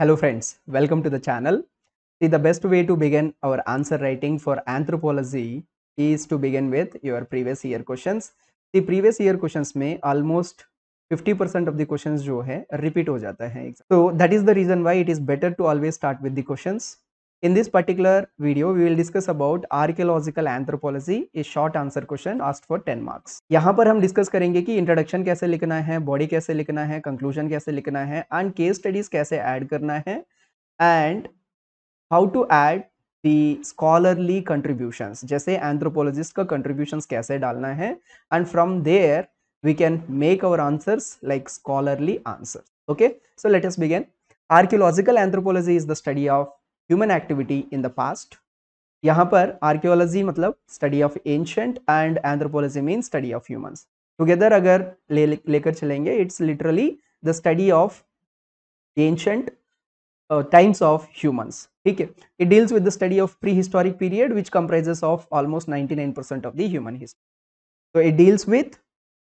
Hello friends, welcome to the channel. See the best way to begin our answer writing for anthropology is to begin with your previous year questions. The previous year questions may almost 50% of the questions जो है repeat हो जाता है. So that is the reason why it is better to always start with the questions In this particular video, we will discuss about archaeological anthropology, a short answer question asked for 10 marks. yahan par hum discuss karenge ki introduction kaise likhna hai body kaise likhna hai conclusion kaise likhna hai and case studies kaise add karna hai and how to add the scholarly contributions jaise anthropologist ka contributions kaise dalna hai and from there we can make our answers like scholarly answers. Okay, so let us begin. Archaeological anthropology is the study of human activity in the past यहाँ पर archaeology मतलब study of ancient and anthropology mean study of humans together अगर ले लेकर चलेंगे it's literally the study of ancient times of humans ठीक है it deals with the study of prehistoric period which comprises of almost 99% of the human history so it deals with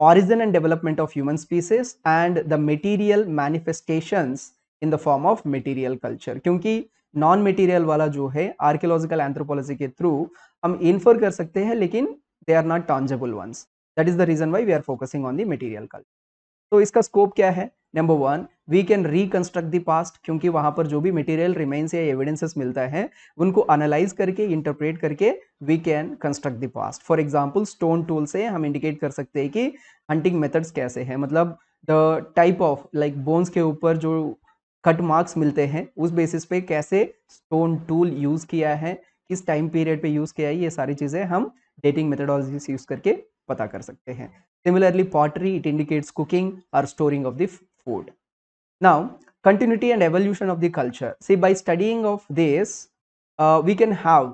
origin and development of human species and the material manifestations in the form of material culture क्योंकि non material वाला जो है archaeological anthropology के through हम infer कर सकते हैं लेकिन they are not tangible ones that is the reason why we are focusing on the material culture तो इसका स्कोप क्या है number one we can reconstruct the past क्योंकि वहां पर जो भी मटेरियल रिमेन्स या एविडेंसेस मिलता है उनको एनालाइज करके इंटरप्रेट करके we can construct the past for example stone tool से हम इंडिकेट कर सकते हैं कि हंटिंग मेथड्स कैसे हैं मतलब the type of like bones के ऊपर जो कट मार्क्स मिलते हैं उस बेसिस पे कैसे स्टोन टूल यूज किया है किस टाइम पीरियड पे यूज किया है ये सारी चीजें हम डेटिंग मेथडोलॉजी से यूज करके पता कर सकते हैं similarly pottery it indicates cooking और storing of the food now continuity and evolution of the culture see by studying of this we can have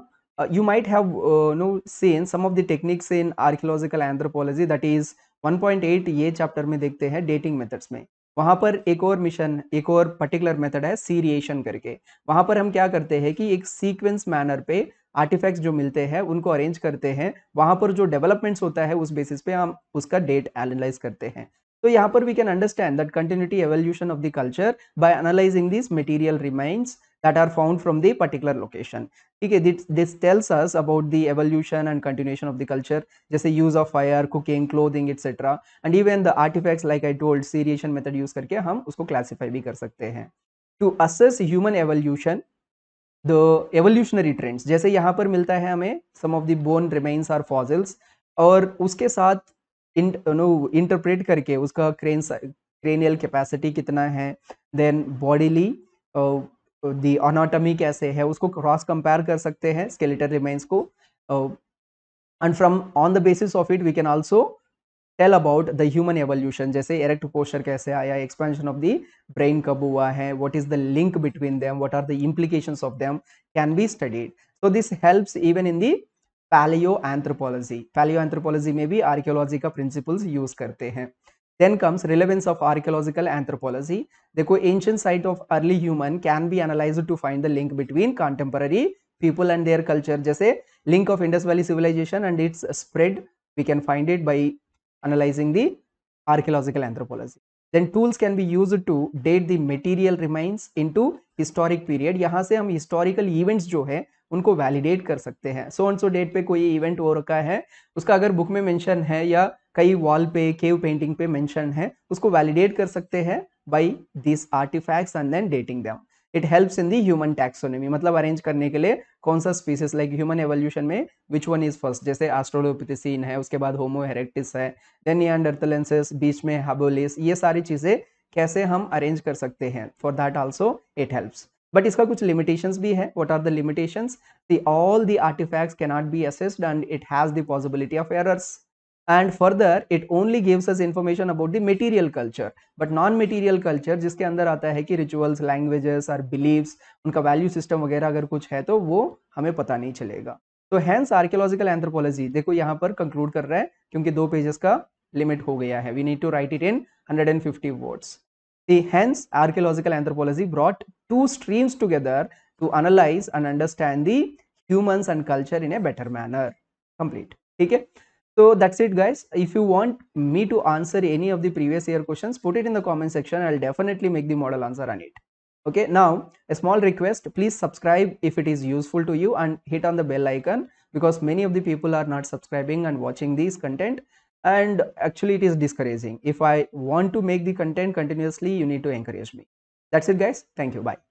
you might have no seen some of the techniques in archaeological anthropology that is 1.8 ये chapter में देखते हैं dating methods में वहां पर एक और mission एक और पर्टिकुलर मेथड है सीरिएशन करके वहां पर हम क्या करते हैं कि एक सीक्वेंस मैनर पे आर्टिफैक्ट्स जो मिलते हैं उनको अरेंज करते हैं वहां पर जो डेवलपमेंट्स होता है उस बेसिस पे हम उसका डेट एनालाइज करते हैं तो यहाँ पर we can understand that continuity evolution of the culture by analysing this material remains that are found from the particular location okay this, this tells us about the evolution and continuation of the culture जैसे use of fire cooking clothing etc and even the artifacts like I told seriation method use करके हम उसको classify भी कर सकते हैं to assess human evolution the evolutionary trends जैसे यहाँ पर मिलता है हमें some of the bone remains or fossils और उसके साथ इन नो इंटरप्रेट करके उसका क्रेन क्रेनियल कैपेसिटी कितना है देन बॉडीली दी ऑनाटमी कैसे है उसको क्रॉस कंपेयर कर सकते हैं स्केलेटर रिमेन्स को and from on the basis of it we can also tell about the human evolution जैसे इरेक्ट पोस्चर कैसे आया एक्सपेंशन ऑफ द ब्रेन कब हुआ है what is the link between them what are the implication of them can be studied so this helps even in the palaeo anthropology palaeo anthropology में भी archaeology का principles use करते हैं Then comes relevance of archaeological anthropology. देखो ancient site of early human can be analyzed to find the link between contemporary people and their culture. जैसे link of Indus Valley civilization and its spread we can find it by analyzing the archaeological anthropology. Then tools can be used to date the material remains into historic period. यहाँ से हम historical events जो है उनको validate कर सकते हैं. So and so date पे कोई event हो रखा है उसका अगर book में mention है या कई वॉल पे केव पेंटिंग पे मेंशन है उसको वैलिडेट कर सकते हैं by this artefacts and then dating them it helps in the human taxonomy मतलब अरेंज करने के लिए कौन सा स्पीसीज लाइक ह्यूमन एवोल्यूशन में विच वन इज फर्स्ट जैसे आस्ट्रोलोपिथिसिन है उसके बाद होमो हेरेक्टिस है देन नियंडरथलेंसेस बीच में हाबोलिस ये सारी चीज़ें कैसे हम अरेंज कर सकते हैं for that also it helps but इसका कुछ लिमिटेशंस भी है what are the limitations the all the artefacts can not be assessed and it has the possibility of errors and further it only gives us information about the material culture but non material culture जिसके अंदर आता है कि rituals languages और beliefs उनका value system वगैरह अगर कुछ है तो वो हमें पता नहीं चलेगा तो हैंस आर्कियोलॉजिकल एंथ्रोपोलॉजी देखो यहाँ पर कंक्लूड कर रहा है क्योंकि दो पेजेस का लिमिट हो गया है we need to write it in hundred 150 words. The hence archaeological anthropology brought two streams together to analyse and understand the humans and culture in a better manner complete ठीक है so that's it guys if you want me to answer any of the previous year questions put it in the comment section i'll definitely make the model answer on it okay now a small request please subscribe if it is useful to you and hit on the bell icon because many of the people are not subscribing and watching these content and actually it is discouraging if i want to make the content continuously you need to encourage me that's it guys thank you bye